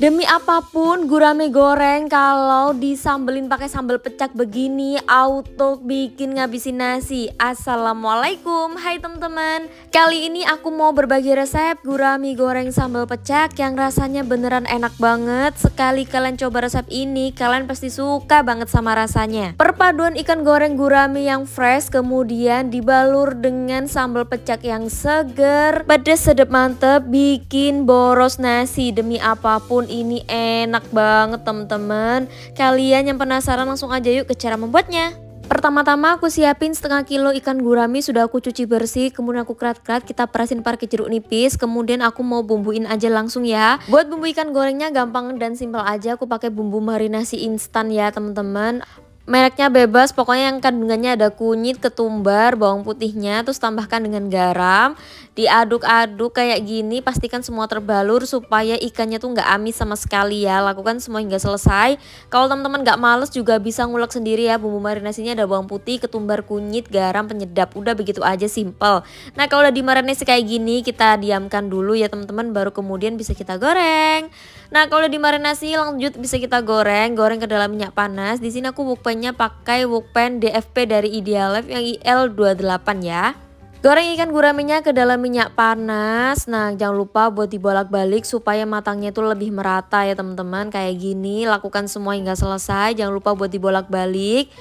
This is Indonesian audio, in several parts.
Demi apapun gurame goreng kalau disambelin pakai sambal pecak begini auto bikin ngabisin nasi. Assalamualaikum, hai teman-teman. Kali ini aku mau berbagi resep gurame goreng sambal pecak yang rasanya beneran enak banget. Sekali kalian coba resep ini, kalian pasti suka banget sama rasanya. Perpaduan ikan goreng gurame yang fresh kemudian dibalur dengan sambal pecak yang seger, pedes sedap mantep, bikin boros nasi. Demi apapun ini enak banget teman-teman. Kalian yang penasaran langsung aja yuk ke cara membuatnya. Pertama-tama aku siapin setengah kilo ikan gurami sudah aku cuci bersih kemudian aku kerat-kerat kita perasin pakai jeruk nipis kemudian aku mau bumbuin aja langsung ya buat bumbu ikan gorengnya gampang dan simpel aja aku pakai bumbu marinasi instan ya teman-teman Mereknya bebas, pokoknya yang kandungannya ada kunyit, ketumbar, bawang putihnya, terus tambahkan dengan garam, diaduk-aduk kayak gini, pastikan semua terbalur supaya ikannya tuh nggak amis sama sekali ya. Lakukan semua hingga selesai. Kalau teman-teman nggak males juga bisa ngulek sendiri ya. Bumbu marinasinya ada bawang putih, ketumbar, kunyit, garam, penyedap. Udah begitu aja simple. Nah kalau udah dimarinasi kayak gini, kita diamkan dulu ya teman-teman, baru kemudian bisa kita goreng. Nah kalau dimarinasi lanjut bisa kita goreng, goreng ke dalam minyak panas. Di sini aku wokpennya pakai wokpen DFP dari Idealife yang IL28 ya. Goreng ikan guraminya ke dalam minyak panas. Nah, jangan lupa buat dibolak-balik supaya matangnya itu lebih merata ya, teman-teman. Kayak gini, lakukan semua hingga selesai. Jangan lupa buat dibolak-balik.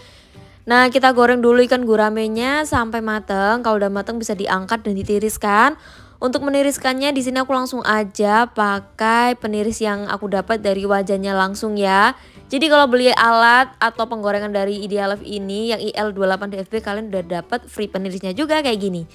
Nah, kita goreng dulu ikan guramenya sampai mateng. Kalau udah mateng bisa diangkat dan ditiriskan. Untuk meniriskannya di sini aku langsung aja pakai peniris yang aku dapat dari wajahnya langsung ya. Jadi kalau beli alat atau penggorengan dari Idealife ini yang IL28DFB kalian udah dapat free penirisnya juga kayak gini.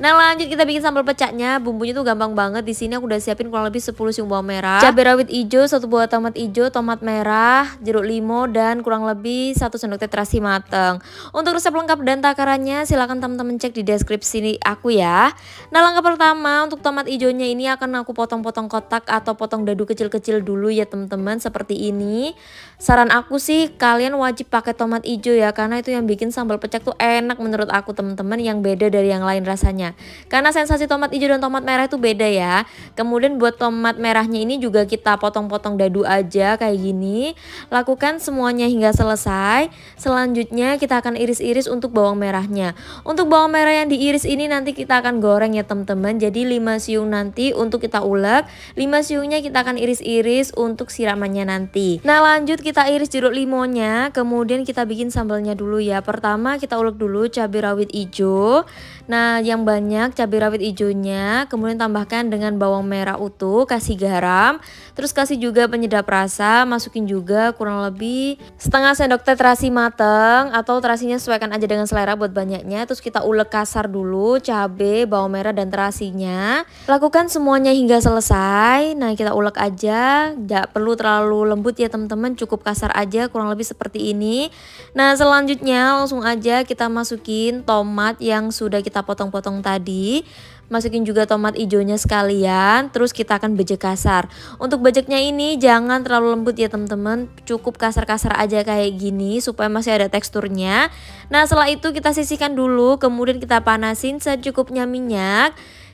Nah lanjut kita bikin sambal pecaknya. Bumbunya tuh gampang banget. Di sini aku udah siapin kurang lebih 10 siung bawang merah, cabai rawit hijau, satu buah tomat hijau, tomat merah, jeruk limau dan kurang lebih satu sendok teh terasi mateng. Untuk resep lengkap dan takarannya silahkan teman-teman cek di deskripsi aku ya. Nah langkah pertama untuk tomat hijaunya ini akan aku potong-potong kotak atau potong dadu kecil-kecil dulu ya teman-teman seperti ini. Saran aku sih kalian wajib pakai tomat hijau ya karena itu yang bikin sambal pecak tuh enak menurut aku teman-teman yang beda dari yang lain rasanya rasanya. Karena sensasi tomat hijau dan tomat merah itu beda ya. Kemudian buat tomat merahnya ini juga kita potong-potong dadu aja kayak gini. Lakukan semuanya hingga selesai. Selanjutnya kita akan iris-iris untuk bawang merahnya. Untuk bawang merah yang diiris ini nanti kita akan goreng ya teman-teman. Jadi 5 siung nanti untuk kita ulek. 5 siungnya kita akan iris-iris untuk siramannya nanti. Nah lanjut kita iris jeruk limonya Kemudian kita bikin sambalnya dulu ya. Pertama kita ulek dulu cabai rawit hijau. Nah yang banyak cabai rawit hijaunya, kemudian tambahkan dengan bawang merah utuh, kasih garam, terus kasih juga penyedap rasa, masukin juga kurang lebih setengah sendok teh terasi mateng atau terasinya sesuaikan aja dengan selera buat banyaknya, terus kita ulek kasar dulu cabai, bawang merah dan terasinya. Lakukan semuanya hingga selesai. Nah, kita ulek aja, nggak perlu terlalu lembut ya teman-teman, cukup kasar aja kurang lebih seperti ini. Nah, selanjutnya langsung aja kita masukin tomat yang sudah kita potong-potong tadi masukin juga tomat hijaunya sekalian terus kita akan bejek kasar untuk bejeknya ini jangan terlalu lembut ya teman-teman cukup kasar-kasar aja kayak gini supaya masih ada teksturnya nah setelah itu kita sisihkan dulu kemudian kita panasin secukupnya minyak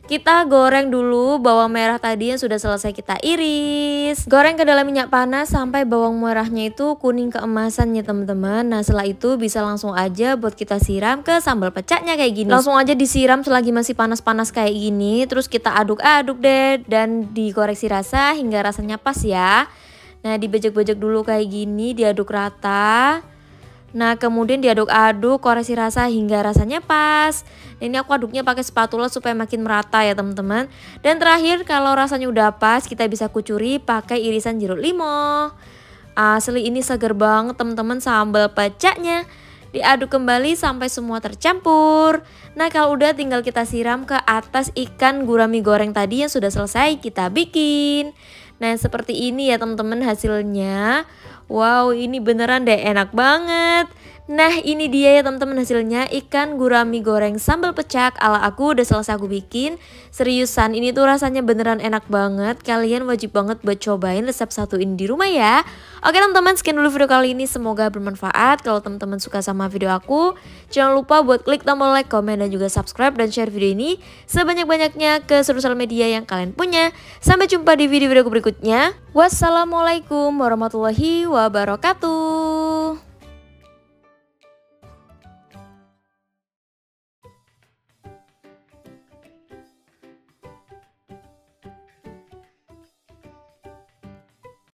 kita goreng dulu bawang merah tadi yang sudah selesai kita iris. Goreng ke dalam minyak panas sampai bawang merahnya itu kuning keemasan ya teman-teman. Nah setelah itu bisa langsung aja buat kita siram ke sambal pecaknya kayak gini. Langsung aja disiram selagi masih panas-panas kayak gini. Terus kita aduk-aduk deh dan dikoreksi rasa hingga rasanya pas ya. Nah dibejek-bejek dulu kayak gini diaduk rata. Nah kemudian diaduk-aduk koreksi rasa hingga rasanya pas Ini aku aduknya pakai spatula supaya makin merata ya teman-teman Dan terakhir kalau rasanya udah pas kita bisa kucuri pakai irisan jeruk limau Asli ini seger banget teman-teman sambal pecaknya Diaduk kembali sampai semua tercampur Nah kalau udah tinggal kita siram ke atas ikan gurami goreng tadi yang sudah selesai kita bikin Nah seperti ini ya teman-teman hasilnya Wow, ini beneran deh enak banget. Nah ini dia ya teman-teman hasilnya ikan gurami goreng sambal pecak ala aku udah selesai aku bikin Seriusan ini tuh rasanya beneran enak banget Kalian wajib banget buat cobain resep satu ini di rumah ya Oke teman-teman sekian dulu video kali ini semoga bermanfaat Kalau teman-teman suka sama video aku Jangan lupa buat klik tombol like, komen dan juga subscribe dan share video ini Sebanyak-banyaknya ke sosial media yang kalian punya Sampai jumpa di video-video berikutnya Wassalamualaikum warahmatullahi wabarakatuh